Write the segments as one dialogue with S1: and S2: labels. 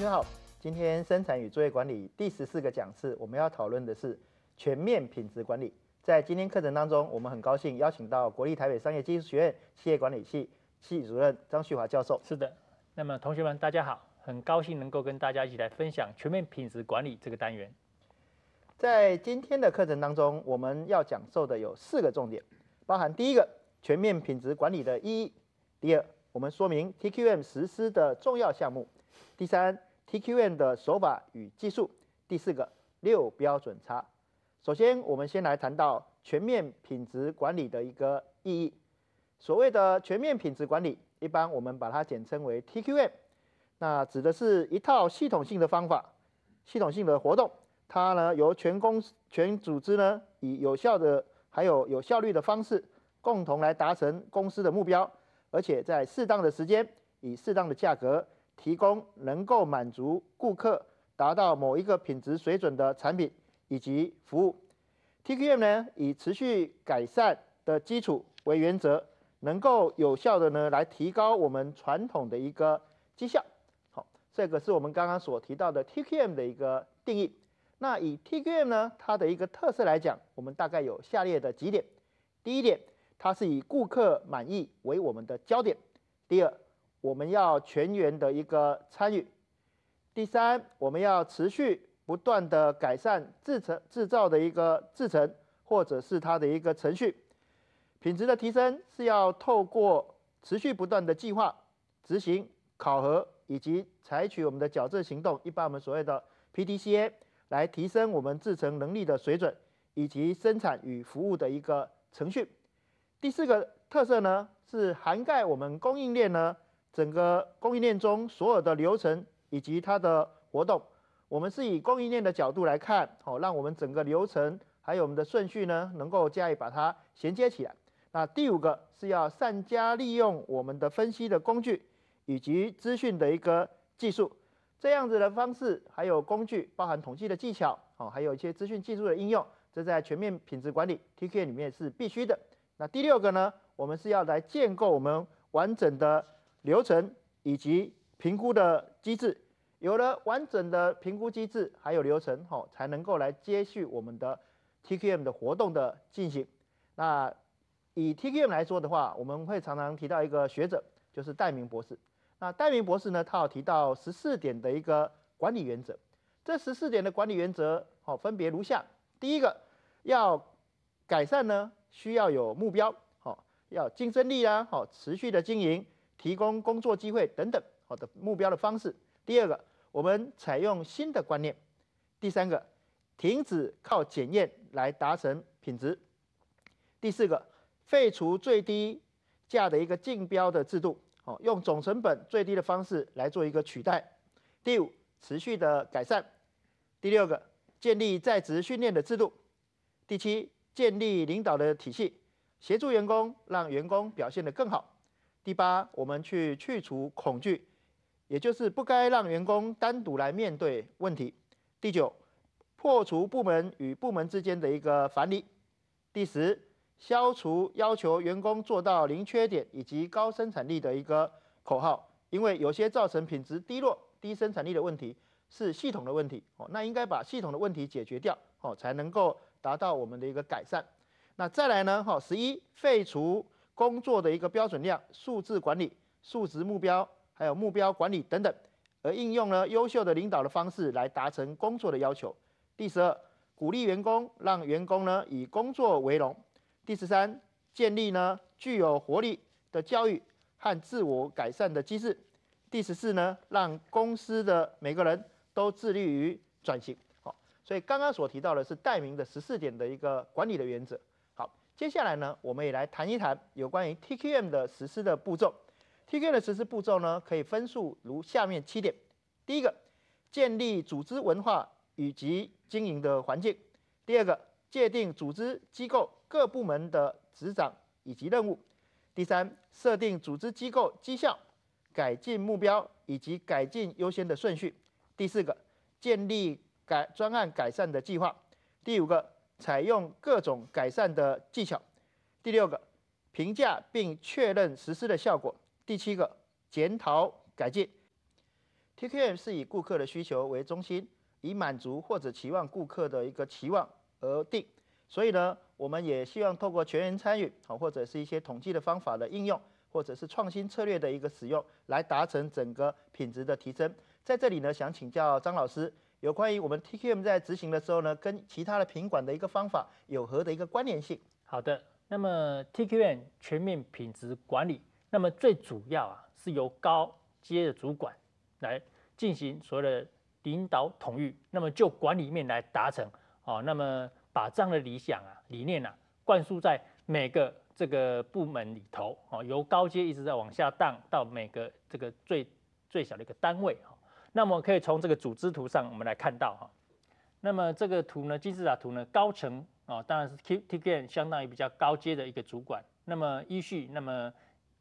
S1: 同学好，今天生产与作业管理第十四个讲次，我们要讨论的是全面品质管理。在今天课程当中，我们很高兴邀请到国立台北商业技术学院企业管理系系主任张旭华教授。是的，
S2: 那么同学们大家好，很高兴能够跟大家一起来分享全面品质管理这个单元。
S1: 在今天的课程当中，我们要讲授的有四个重点，包含第一个全面品质管理的意义，第二，我们说明 TQM 实施的重要项目，第三。TQM 的手法与技术，第四个六标准差。首先，我们先来谈到全面品质管理的一个意义。所谓的全面品质管理，一般我们把它简称为 TQM，那指的是一套系统性的方法、系统性的活动。它呢由全公全组织呢以有效的还有有效率的方式，共同来达成公司的目标，而且在适当的时间以适当的价格。提供能够满足顾客达到某一个品质水准的产品以及服务。TQM 呢，以持续改善的基础为原则，能够有效的呢来提高我们传统的一个绩效。好，这个是我们刚刚所提到的 TQM 的一个定义。那以 TQM 呢，它的一个特色来讲，我们大概有下列的几点。第一点，它是以顾客满意为我们的焦点。第二。我们要全员的一个参与。第三，我们要持续不断的改善制成制造的一个制成或者是它的一个程序，品质的提升是要透过持续不断的计划、执行、考核以及采取我们的矫正行动，一般我们所谓的 P D C A 来提升我们制成能力的水准以及生产与服务的一个程序。第四个特色呢是涵盖我们供应链呢。整个供应链中所有的流程以及它的活动，我们是以供应链的角度来看，好，让我们整个流程还有我们的顺序呢，能够加以把它衔接起来。那第五个是要善加利用我们的分析的工具以及资讯的一个技术，这样子的方式还有工具，包含统计的技巧，哦，还有一些资讯技术的应用，这在全面品质管理 t q 里面是必须的。那第六个呢，我们是要来建构我们完整的。流程以及评估的机制，有了完整的评估机制，还有流程，好，才能够来接续我们的 TQM 的活动的进行。那以 TQM 来说的话，我们会常常提到一个学者，就是戴明博士。那戴明博士呢，他有提到十四点的一个管理原则。这十四点的管理原则，好，分别如下：第一个，要改善呢，需要有目标，好，要竞争力啊，好，持续的经营。提供工作机会等等，好的目标的方式。第二个，我们采用新的观念。第三个，停止靠检验来达成品质。第四个，废除最低价的一个竞标的制度，哦，用总成本最低的方式来做一个取代。第五，持续的改善。第六个，建立在职训练的制度。第七，建立领导的体系，协助员工，让员工表现得更好。第八，我们去去除恐惧，也就是不该让员工单独来面对问题。第九，破除部门与部门之间的一个反篱。第十，消除要求员工做到零缺点以及高生产力的一个口号，因为有些造成品质低落、低生产力的问题是系统的问题哦，那应该把系统的问题解决掉哦，才能够达到我们的一个改善。那再来呢？哈，十一废除。工作的一个标准量、数字管理、数值目标，还有目标管理等等，而应用呢优秀的领导的方式来达成工作的要求。第十二，鼓励员工，让员工呢以工作为荣。第十三，建立呢具有活力的教育和自我改善的机制。第十四呢，让公司的每个人都致力于转型。好，所以刚刚所提到的是戴明的十四点的一个管理的原则。接下来呢，我们也来谈一谈有关于 TQM 的实施的步骤。TQM 的实施步骤呢，可以分述如下面七点：第一个，建立组织文化以及经营的环境；第二个，界定组织机构各部门的职掌以及任务；第三，设定组织机构绩效改进目标以及改进优先的顺序；第四个，建立改专案改善的计划；第五个。采用各种改善的技巧，第六个，评价并确认实施的效果，第七个，检讨改进。TQM 是以顾客的需求为中心，以满足或者期望顾客的一个期望而定。所以呢，我们也希望透过全员参与，好或者是一些统计的方法的应用，或者是创新策略的一个使用，来达成整个品质的提升。在这里呢，想请教张老师。有关于我们 TQM 在执行的时候呢，跟其他的品管的一个方法有何的一个关联性？好的，那么
S2: TQM 全面品质管理，那么最主要啊是由高阶的主管来进行所谓的领导统御，那么就管理面来达成哦。那么把这样的理想啊理念啊灌输在每个这个部门里头哦，由高阶一直在往下荡，到每个这个最最小的一个单位哦，那么可以从这个组织图上，我们来看到哈。那么这个图呢，金字塔图呢，高层啊，当然是 TQN 相当于比较高阶的一个主管。那么依序，那么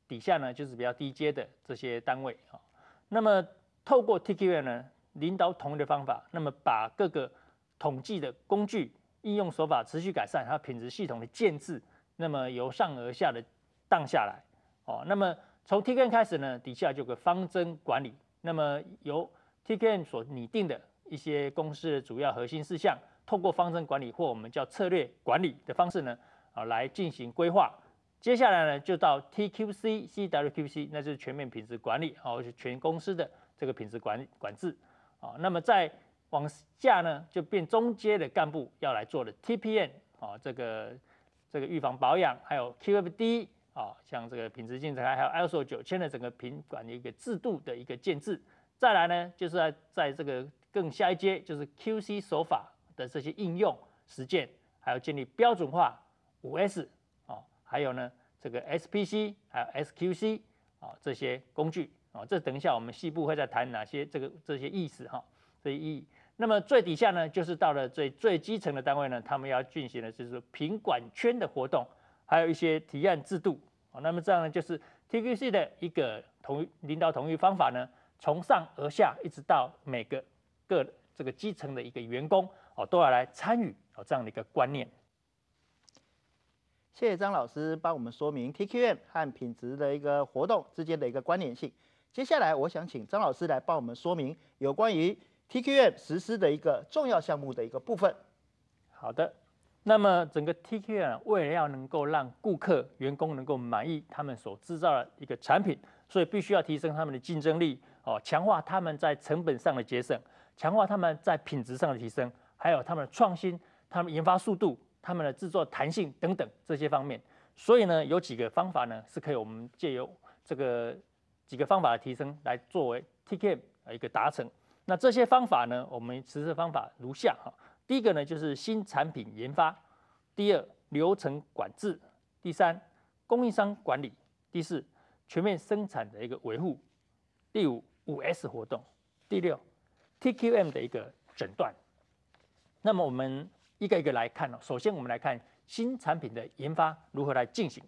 S2: 底下呢就是比较低阶的这些单位啊。那么透过 TQN 呢，领导统一的方法，那么把各个统计的工具、应用手法、持续改善它品质系统的建制，那么由上而下的荡下来哦。那么从 t k n 开始呢，底下就有个方针管理，那么由 t k m 所拟定的一些公司的主要核心事项，透过方针管理或我们叫策略管理的方式呢，啊来进行规划。接下来呢，就到 TQC、CWQC，那就是全面品质管理啊，或是全公司的这个品质管管制啊。那么再往下呢，就变中阶的干部要来做的 t p n 啊，这个这个预防保养，还有 QFD 啊，像这个品质进展，还有 ISO 九千的整个品管的一个制度的一个建制。再来呢，就是在在这个更下一阶，就是 QC 手法的这些应用实践，还有建立标准化、五 S 啊，还有呢这个 SPC 还有 SQC 啊这些工具啊。这等一下我们细部会再谈哪些这个这些意思哈，这些意义。那么最底下呢，就是到了最最基层的单位呢，他们要进行的就是品管圈的活动，还有一些提案制度啊。那么这样呢，就是 TQC 的一个同领导同一方法呢。从上而下，一直到每个各这个基层的一个员工哦，都
S1: 要来参与哦这样的一个观念。谢谢张老师帮我们说明 TQM 和品质的一个活动之间的一个关联性。接下来，我想请张老师来帮我们说明有关于 TQM 实施的一个重要项目的一个部分。
S2: 好的，那么整个 TQM 为了要能够让顾客、员工能够满意他们所制造的一个产品，所以必须要提升他们的竞争力。哦，强化他们在成本上的节省，强化他们在品质上的提升，还有他们的创新、他们研发速度、他们的制作弹性等等这些方面。所以呢，有几个方法呢是可以我们借由这个几个方法的提升来作为 t k m 一个达成。那这些方法呢，我们实施方法如下哈：第一个呢就是新产品研发，第二流程管制，第三供应商管理，第四全面生产的一个维护，第五。五 S 活动，第六 TQM 的一个诊断。那么我们一个一个来看哦。首先我们来看新产品的研发如何来进行。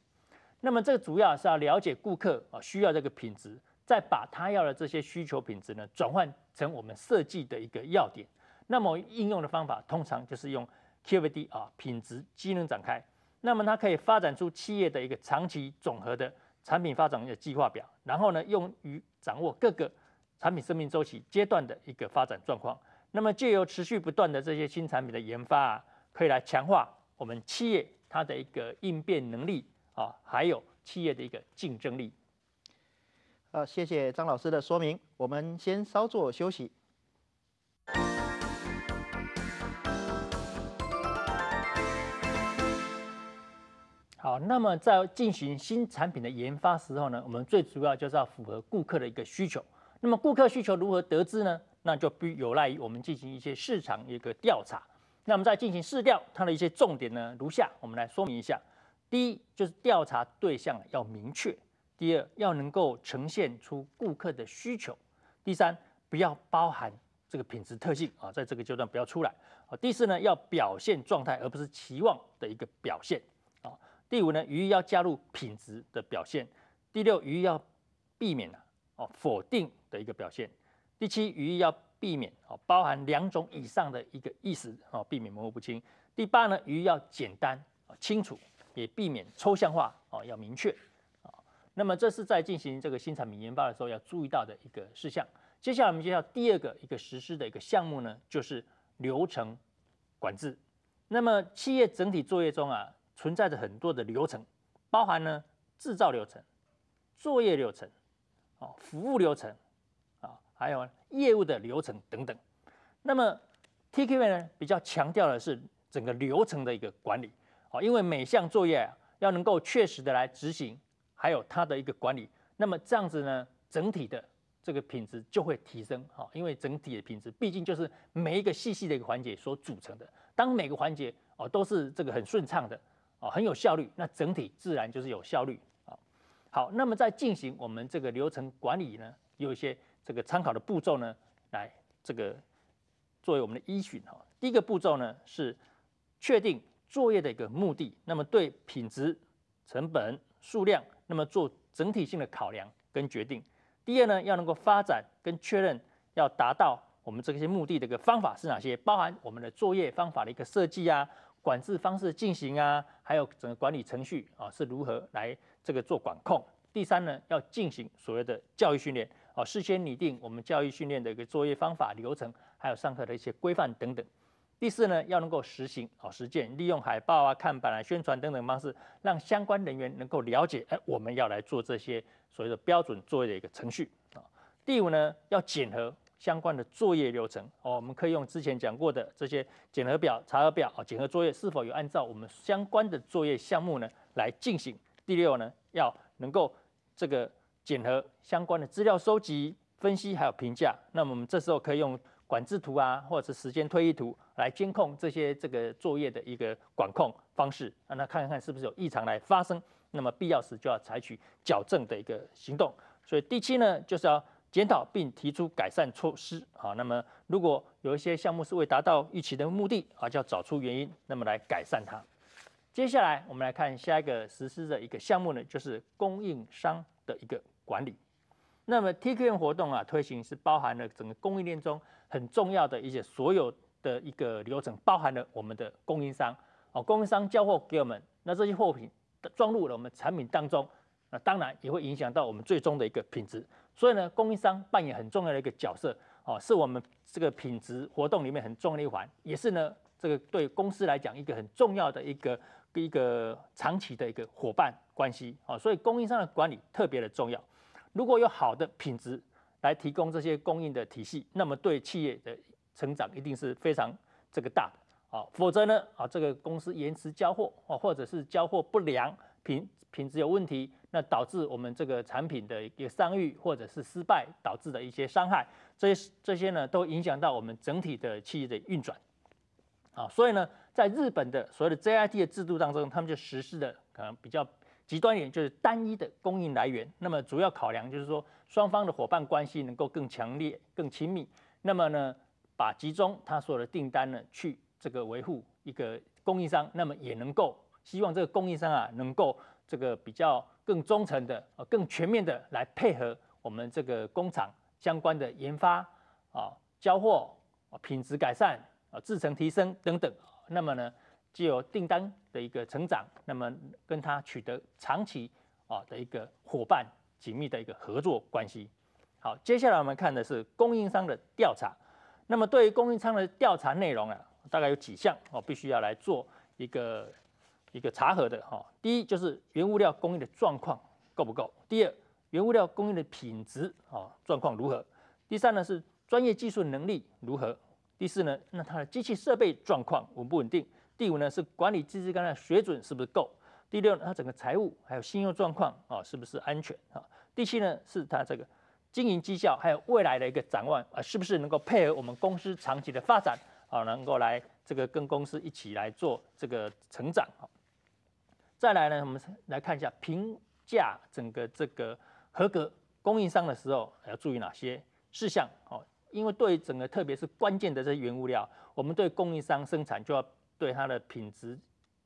S2: 那么这个主要是要了解顾客啊需要这个品质，再把他要的这些需求品质呢转换成我们设计的一个要点。那么应用的方法通常就是用 QVD 啊品质机能展开。那么它可以发展出企业的一个长期总和的产品发展的计划表，然后呢用于掌握各个。产品生命周期阶段的一个发展状况，那么借由持续不断的这些新产品的研发，啊，可以来强化我们企业它的一个应变能力啊，还有企业的一个竞争力。
S1: 呃，谢谢张老师的说明，我们先稍作休息。好，那么在
S2: 进行新产品的研发时候呢，我们最主要就是要符合顾客的一个需求。那么顾客需求如何得知呢？那就必有赖于我们进行一些市场一个调查。那么在进行市调，它的一些重点呢如下，我们来说明一下。第一，就是调查对象要明确；第二，要能够呈现出顾客的需求；第三，不要包含这个品质特性啊，在这个阶段不要出来啊；第四呢，要表现状态而不是期望的一个表现啊；第五呢，鱼要加入品质的表现；第六，鱼要避免啊。否定的一个表现。第七，语义要避免哦，包含两种以上的一个意思哦，避免模糊不清。第八呢，语义要简单啊，清楚，也避免抽象化哦，要明确啊。那么这是在进行这个新产品研发的时候要注意到的一个事项。接下来我们介绍第二个一个实施的一个项目呢，就是流程管制。那么企业整体作业中啊，存在着很多的流程，包含呢制造流程、作业流程。哦，服务流程，啊，还有业务的流程等等。那么 TQM 呢，比较强调的是整个流程的一个管理。哦，因为每项作业要能够确实的来执行，还有它的一个管理。那么这样子呢，整体的这个品质就会提升。哦，因为整体的品质毕竟就是每一个细细的一个环节所组成的。当每个环节哦都是这个很顺畅的，哦，很有效率，那整体自然就是有效率。好，那么在进行我们这个流程管理呢，有一些这个参考的步骤呢，来这个作为我们的依循哈。第一个步骤呢是确定作业的一个目的，那么对品质、成本、数量，那么做整体性的考量跟决定。第二呢，要能够发展跟确认要达到我们这些目的的一个方法是哪些，包含我们的作业方法的一个设计啊。管制方式进行啊，还有整个管理程序啊是如何来这个做管控？第三呢，要进行所谓的教育训练啊，事先拟定我们教育训练的一个作业方法流程，还有上课的一些规范等等。第四呢，要能够实行啊实践，利用海报啊、看板啊、宣传等等方式，让相关人员能够了解，哎，我们要来做这些所谓的标准作业的一个程序啊。第五呢，要审核。相关的作业流程哦，我们可以用之前讲过的这些检核表、查核表哦，检核作业是否有按照我们相关的作业项目呢来进行。第六呢，要能够这个检核相关的资料收集、分析还有评价。那么我们这时候可以用管制图啊，或者是时间推移图来监控这些这个作业的一个管控方式让他看看看是不是有异常来发生。那么必要时就要采取矫正的一个行动。所以第七呢，就是要。检讨并提出改善措施啊，那么如果有一些项目是未达到预期的目的啊，就要找出原因，那么来改善它。接下来我们来看下一个实施的一个项目呢，就是供应商的一个管理。那么 TQM 活动啊，推行是包含了整个供应链中很重要的一些所有的一个流程，包含了我们的供应商哦，供应商交货给我们，那这些货品装入了我们产品当中。那当然也会影响到我们最终的一个品质，所以呢，供应商扮演很重要的一个角色，哦，是我们这个品质活动里面很重要的一环，也是呢，这个对公司来讲一个很重要的一个一个长期的一个伙伴关系，哦，所以供应商的管理特别的重要。如果有好的品质来提供这些供应的体系，那么对企业的成长一定是非常这个大的，哦，否则呢，啊，这个公司延迟交货，哦，或者是交货不良。品品质有问题，那导致我们这个产品的一个商誉或者是失败，导致的一些伤害，这些这些呢都影响到我们整体的企业的运转。啊，所以呢，在日本的所谓的 JIT 的制度当中，他们就实施的可能比较极端一点，就是单一的供应来源。那么主要考量就是说，双方的伙伴关系能够更强烈、更亲密。那么呢，把集中他所有的订单呢，去这个维护一个供应商，那么也能够。希望这个供应商啊，能够这个比较更忠诚的、呃更全面的来配合我们这个工厂相关的研发、啊交货、品质改善、啊制程提升等等。那么呢，既有订单的一个成长，那么跟他取得长期啊的一个伙伴紧密的一个合作关系。好，接下来我们看的是供应商的调查。那么对于供应商的调查内容啊，大概有几项，我必须要来做一个。一个查核的哈，第一就是原物料供应的状况够不够？第二，原物料供应的品质啊，状况如何？第三呢是专业技术能力如何？第四呢，那它的机器设备状况稳不稳定？第五呢是管理资制岗的水准是不是够？第六呢，它整个财务还有信用状况啊是不是安全啊？第七呢是它这个经营绩效还有未来的一个展望啊，是不是能够配合我们公司长期的发展啊，能够来这个跟公司一起来做这个成长啊？再来呢，我们来看一下评价整个这个合格供应商的时候，要注意哪些事项哦？因为对整个特别是关键的这些原物料，我们对供应商生产就要对它的品质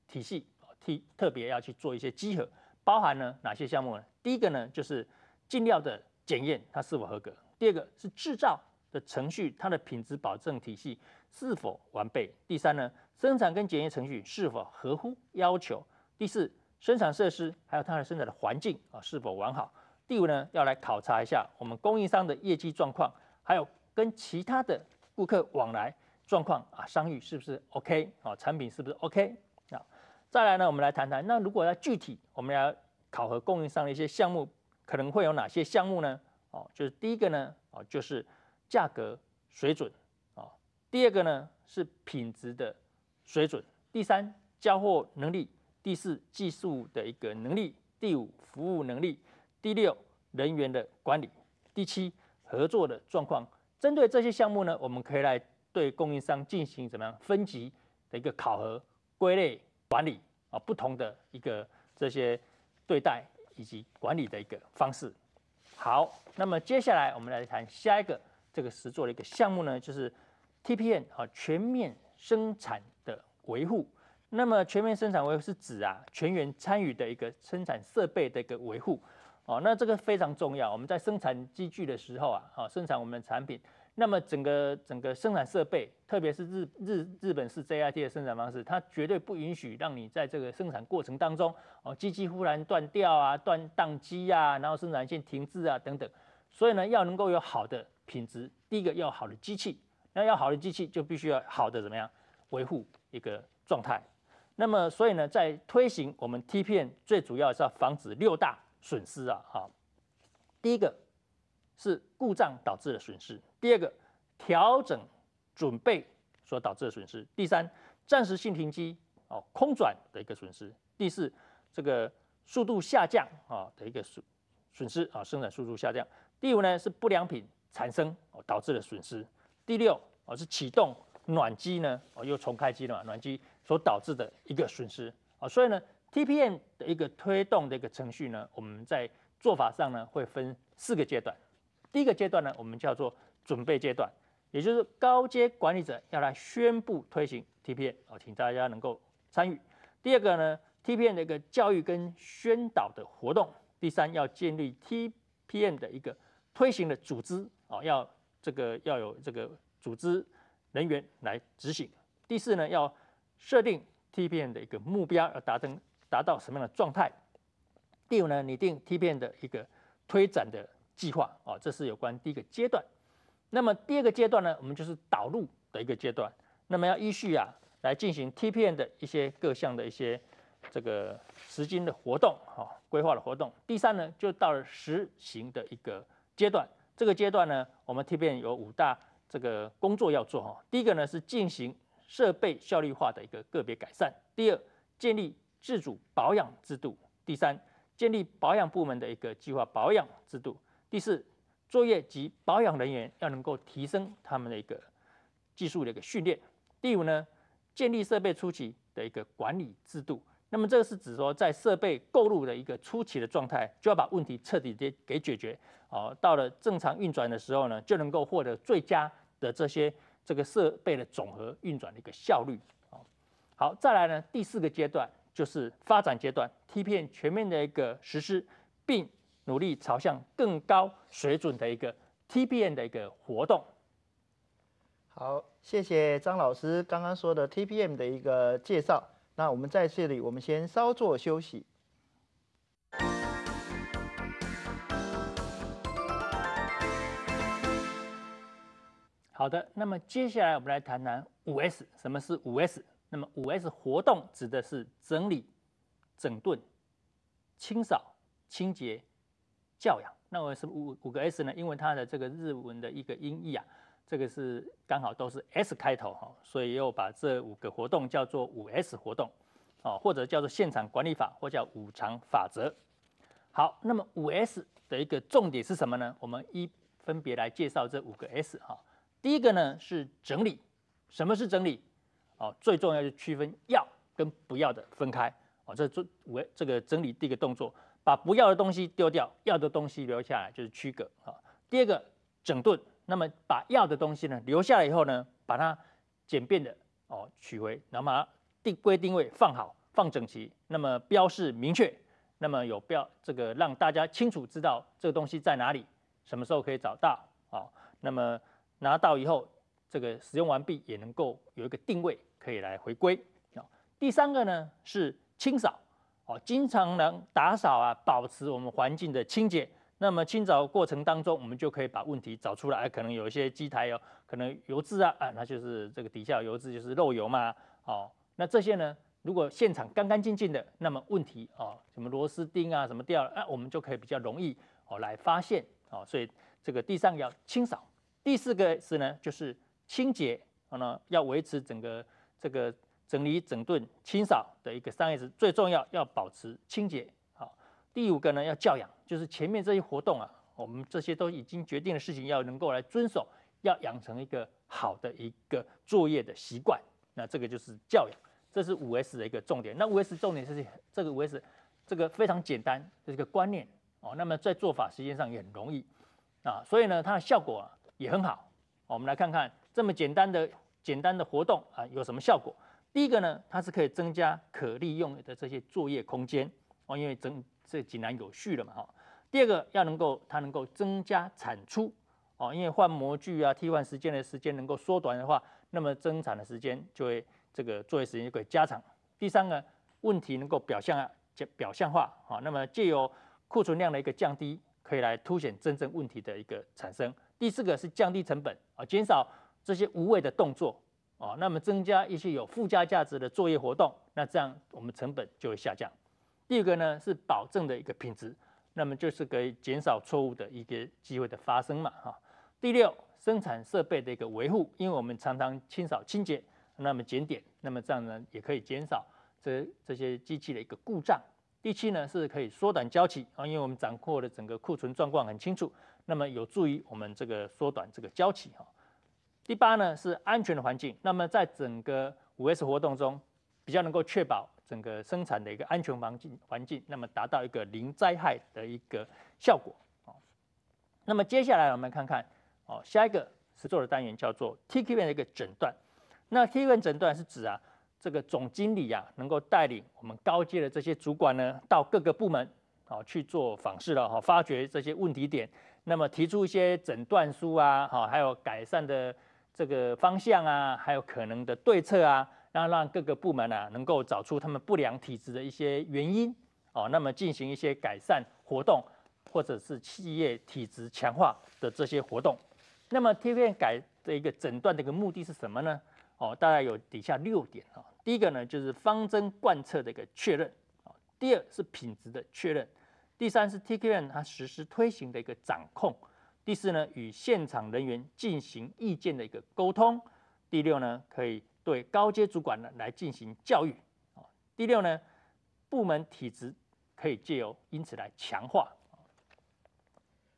S2: 体系哦，特特别要去做一些稽核。包含呢哪些项目呢？第一个呢就是进料的检验，它是否合格；第二个是制造的程序，它的品质保证体系是否完备；第三呢，生产跟检验程序是否合乎要求。第四，生产设施还有它的生产的环境啊是否完好？第五呢，要来考察一下我们供应商的业绩状况，还有跟其他的顾客往来状况啊商誉是不是 OK 啊产品是不是 OK 啊？再来呢，我们来谈谈，那如果要具体，我们要考核供应商的一些项目，可能会有哪些项目呢？哦，就是第一个呢，哦就是价格水准啊，第二个呢是品质的水准，第三交货能力。第四，技术的一个能力；第五，服务能力；第六，人员的管理；第七，合作的状况。针对这些项目呢，我们可以来对供应商进行怎么样分级的一个考核、归类管理啊，不同的一个这些对待以及管理的一个方式。好，那么接下来我们来谈下一个这个实做的一个项目呢，就是 TPN 啊，全面生产的维护。那么全面生产维护是指啊全员参与的一个生产设备的一个维护哦，那这个非常重要。我们在生产机具的时候啊，好生产我们的产品，那么整个整个生产设备，特别是日日日本式 JIT 的生产方式，它绝对不允许让你在这个生产过程当中哦，机器忽然断掉啊、断宕机啊，然后生产线停滞啊等等。所以呢，要能够有好的品质，第一个要好的机器，那要好的机器就必须要好的怎么样维护一个状态。那么，所以呢，在推行我们 t p 最主要是要防止六大损失啊，哈。第一个是故障导致的损失，第二个调整准备所导致的损失，第三暂时性停机哦空转的一个损失，第四这个速度下降啊的一个损损失啊生产速度下降，第五呢是不良品产生哦导致的损失，第六哦是启动暖机呢哦又重开机了嘛暖机。所导致的一个损失啊，所以呢，TPM 的一个推动的一个程序呢，我们在做法上呢会分四个阶段。第一个阶段呢，我们叫做准备阶段，也就是高阶管理者要来宣布推行 TPM 啊，请大家能够参与。第二个呢，TPM 的一个教育跟宣导的活动。第三，要建立 TPM 的一个推行的组织啊，要这个要有这个组织人员来执行。第四呢，要设定 TPN 的一个目标，要达成达到什么样的状态？第五呢，拟定 TPN 的一个推展的计划啊，这是有关第一个阶段。那么第二个阶段呢，我们就是导入的一个阶段。那么要依序啊，来进行 TPN 的一些各项的一些这个时间的活动哈，规划的活动。第三呢，就到了实行的一个阶段。这个阶段呢，我们 TPN 有五大这个工作要做哈。第一个呢是进行。设备效率化的一个个别改善。第二，建立自主保养制度。第三，建立保养部门的一个计划保养制度。第四，作业及保养人员要能够提升他们的一个技术的一个训练。第五呢，建立设备初期的一个管理制度。那么这个是指说，在设备购入的一个初期的状态，就要把问题彻底的给解决。哦，到了正常运转的时候呢，就能够获得最佳的这些。这个设备的总和运转的一个效率啊，好，再来呢，第四个阶段就是发展阶段，T 片全面的一个实施，并努力朝向更高水准的一个 TPM 的一个
S1: 活动。好，谢谢张老师刚刚说的 TPM 的一个介绍。那我们在这里，我们先稍作休息。
S2: 好的，那么接下来我们来谈谈五 S。什么是五 S？那么五 S 活动指的是整理、整顿、清扫、清洁、教养。那为什么五五个 S 呢？因为它的这个日文的一个音译啊，这个是刚好都是 S 开头哈，所以又把这五个活动叫做五 S 活动，哦，或者叫做现场管理法，或叫五常法则。好，那么五 S 的一个重点是什么呢？我们一分别来介绍这五个 S 哈。第一个呢是整理，什么是整理？哦，最重要是区分要跟不要的分开。哦，这做为这个整理第一个动作，把不要的东西丢掉，要的东西留下来就是区隔。啊，第二个整顿，那么把要的东西呢留下来以后呢，把它简便的哦取回，然后把它定规定位放好，放整齐，那么标示明确，那么有标这个让大家清楚知道这个东西在哪里，什么时候可以找到。哦，那么。拿到以后，这个使用完毕也能够有一个定位，可以来回归。啊，第三个呢是清扫，哦，经常能打扫啊，保持我们环境的清洁。那么清扫过程当中，我们就可以把问题找出来。可能有一些机台有，可能油渍啊，啊，那就是这个底下油渍就是漏油嘛。哦，那这些呢，如果现场干干净净的，那么问题哦，什么螺丝钉啊，什么掉，了，哎，我们就可以比较容易哦来发现。哦，所以这个第三个要清扫。第四个是呢，就是清洁啊，那要维持整个这个整理、整顿、清扫的一个业 S，最重要要保持清洁。好，第五个呢，要教养，就是前面这些活动啊，我们这些都已经决定了事情，要能够来遵守，要养成一个好的一个作业的习惯。那这个就是教养，这是五 S 的一个重点。那五 S 重点是这个五 S，这个非常简单，这是一个观念哦。那么在做法时间上也很容易啊，所以呢，它的效果啊。也很好，我们来看看这么简单的简单的活动啊有什么效果？第一个呢，它是可以增加可利用的这些作业空间哦，因为整这井然有序了嘛哈。第二个，要能够它能够增加产出哦，因为换模具啊、替换时间的时间能够缩短的话，那么增产的时间就会这个作业时间就会加长。第三个问题能够表象啊，表象化啊，那么借由库存量的一个降低，可以来凸显真正问题的一个产生。第四个是降低成本啊，减少这些无谓的动作啊，那么增加一些有附加价值的作业活动，那这样我们成本就会下降。第五个呢是保证的一个品质，那么就是可以减少错误的一个机会的发生嘛哈。第六，生产设备的一个维护，因为我们常常清扫、清洁，那么检点，那么这样呢也可以减少这这些机器的一个故障。第七呢是可以缩短交期啊，因为我们掌握的整个库存状况很清楚，那么有助于我们这个缩短这个交期哈。第八呢是安全的环境，那么在整个五 S 活动中，比较能够确保整个生产的一个安全环境环境，那么达到一个零灾害的一个效果啊。那么接下来我们看看哦，下一个是做的单元叫做 t q n 的一个诊断，那 TQI 诊断是指啊。这个总经理呀，能够带领我们高阶的这些主管呢，到各个部门，啊去做访视了，哈，发掘这些问题点，那么提出一些诊断书啊，哈，还有改善的这个方向啊，还有可能的对策啊，后让各个部门呢，能够找出他们不良体质的一些原因，哦，那么进行一些改善活动，或者是企业体质强化的这些活动。那么贴片改的一个诊断的一个目的是什么呢？哦，大概有底下六点啊。第一个呢，就是方针贯彻的一个确认；，第二是品质的确认；，第三是 TQM 它实施推行的一个掌控；，第四呢，与现场人员进行意见的一个沟通；，第六呢，可以对高阶主管呢来进行教育；，第六呢，部门体制可以借由因此来
S1: 强化。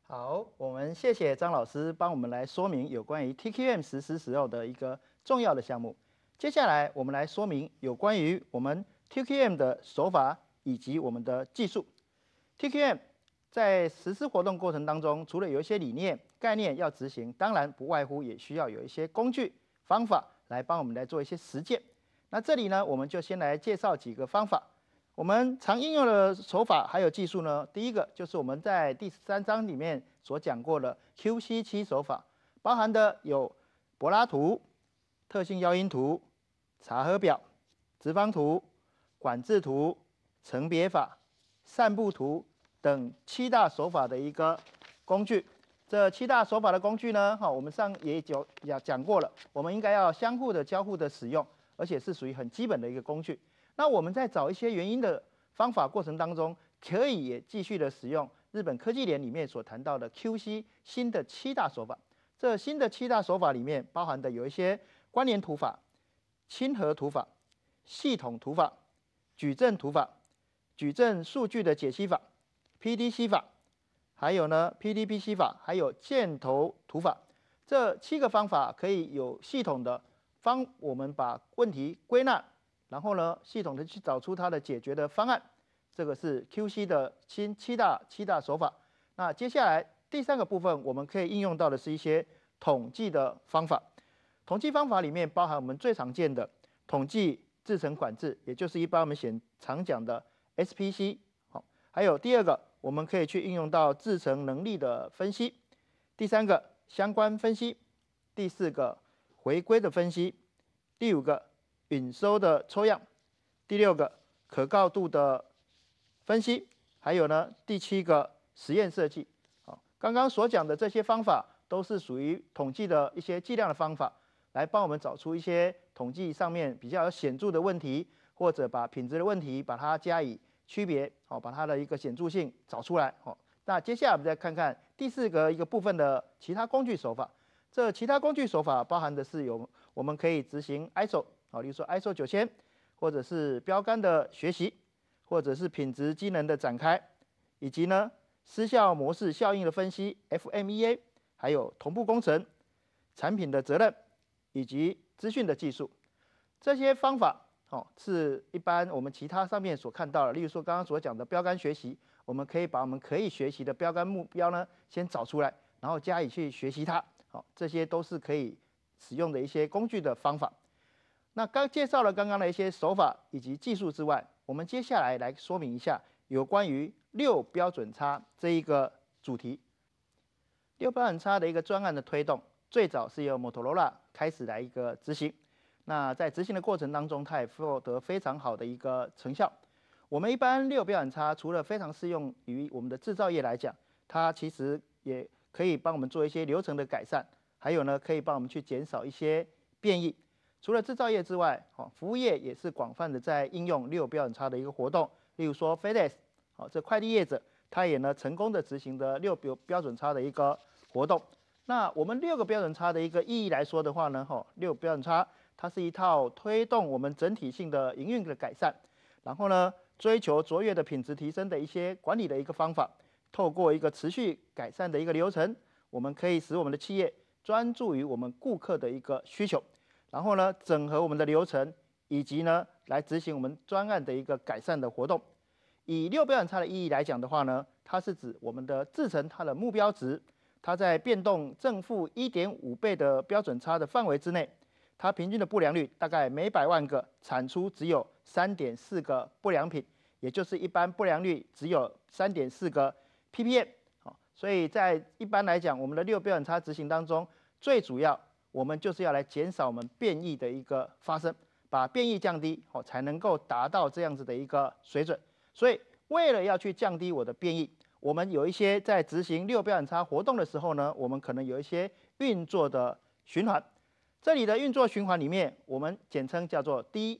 S1: 好，我们谢谢张老师帮我们来说明有关于 TQM 实施时候的一个。重要的项目，接下来我们来说明有关于我们 TQM 的手法以及我们的技术。TQM 在实施活动过程当中，除了有一些理念概念要执行，当然不外乎也需要有一些工具方法来帮我们来做一些实践。那这里呢，我们就先来介绍几个方法。我们常应用的手法还有技术呢，第一个就是我们在第三章里面所讲过的 QC 七手法，包含的有柏拉图。特性要因图、查核表、直方图、管制图、层别法、散布图等七大手法的一个工具。这七大手法的工具呢，哈，我们上也讲也讲过了。我们应该要相互的交互的使用，而且是属于很基本的一个工具。那我们在找一些原因的方法过程当中，可以继续的使用日本科技联里面所谈到的 QC 新的七大手法。这新的七大手法里面包含的有一些。关联图法、亲和图法、系统图法、矩阵图法、矩阵数据的解析法、PDC 法，还有呢 p d p c 法，还有箭头图法，这七个方法可以有系统的帮我们把问题归纳，然后呢，系统的去找出它的解决的方案。这个是 QC 的新七大七大手法。那接下来第三个部分，我们可以应用到的是一些统计的方法。统计方法里面包含我们最常见的统计制成管制，也就是一般我们常讲的 SPC。好，还有第二个，我们可以去应用到制成能力的分析；第三个，相关分析；第四个，回归的分析；第五个，允收的抽样；第六个，可靠度的分析；还有呢，第七个实验设计。好，刚刚所讲的这些方法都是属于统计的一些计量的方法。来帮我们找出一些统计上面比较有显著的问题，或者把品质的问题把它加以区别，好，把它的一个显著性找出来。好，那接下来我们再看看第四个一个部分的其他工具手法。这其他工具手法包含的是有我们可以执行 ISO，好，例如说 ISO 九千，或者是标杆的学习，或者是品质机能的展开，以及呢失效模式效应的分析 FMEA，还有同步工程产品的责任。以及资讯的技术，这些方法哦是一般我们其他上面所看到的，例如说刚刚所讲的标杆学习，我们可以把我们可以学习的标杆目标呢先找出来，然后加以去学习它，好，这些都是可以使用的一些工具的方法。那刚介绍了刚刚的一些手法以及技术之外，我们接下来来说明一下有关于六标准差这一个主题，六标准差的一个专案的推动。最早是由摩托罗拉开始来一个执行，那在执行的过程当中，它也获得非常好的一个成效。我们一般六标准差除了非常适用于我们的制造业来讲，它其实也可以帮我们做一些流程的改善，还有呢可以帮我们去减少一些变异。除了制造业之外，哦服务业也是广泛的在应用六标准差的一个活动，例如说 FedEx，好，这快递业者，他也呢成功的执行的六标标准差的一个活动。那我们六个标准差的一个意义来说的话呢，吼，六标准差它是一套推动我们整体性的营运的改善，然后呢，追求卓越的品质提升的一些管理的一个方法。透过一个持续改善的一个流程，我们可以使我们的企业专注于我们顾客的一个需求，然后呢，整合我们的流程，以及呢，来执行我们专案的一个改善的活动。以六标准差的意义来讲的话呢，它是指我们的制成它的目标值。它在变动正负一点五倍的标准差的范围之内，它平均的不良率大概每百万个产出只有三点四个不良品，也就是一般不良率只有三点四个 ppm。所以在一般来讲，我们的六标准差执行当中，最主要我们就是要来减少我们变异的一个发生，把变异降低，哦，才能够达到这样子的一个水准。所以为了要去降低我的变异。我们有一些在执行六标准差活动的时候呢，我们可能有一些运作的循环。这里的运作循环里面，我们简称叫做 DMAIC。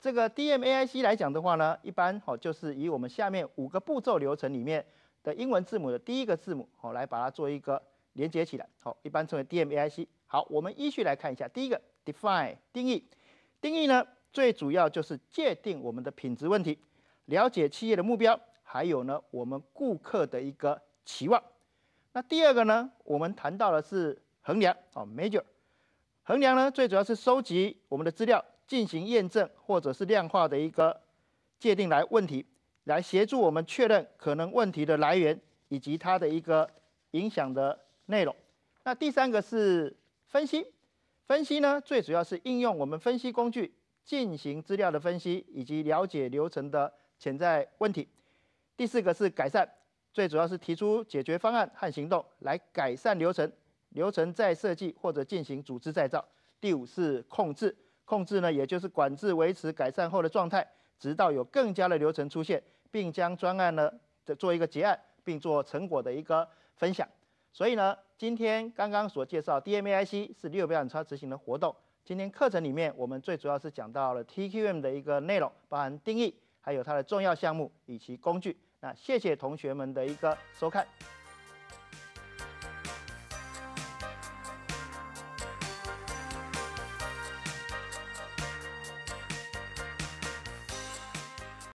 S1: 这个 DMAIC 来讲的话呢，一般哦就是以我们下面五个步骤流程里面的英文字母的第一个字母哦来把它做一个连接起来，好，一般称为 DMAIC。好，我们依序来看一下，第一个 Define 定义，定义呢最主要就是界定我们的品质问题。了解企业的目标，还有呢，我们顾客的一个期望。那第二个呢，我们谈到的是衡量哦 m a j o r 衡量呢，最主要是收集我们的资料，进行验证或者是量化的一个界定来问题，来协助我们确认可能问题的来源以及它的一个影响的内容。那第三个是分析，分析呢，最主要是应用我们分析工具进行资料的分析，以及了解流程的。潜在问题。第四个是改善，最主要是提出解决方案和行动来改善流程，流程再设计或者进行组织再造。第五是控制，控制呢也就是管制，维持改善后的状态，直到有更加的流程出现，并将专案呢的做一个结案，并做成果的一个分享。所以呢，今天刚刚所介绍 DMAIC 是六标准差执行的活动。今天课程里面我们最主要是讲到了 TQM 的一个内容，包含定义。还有它的重要项目以及工具。那谢谢同学们的一个收看。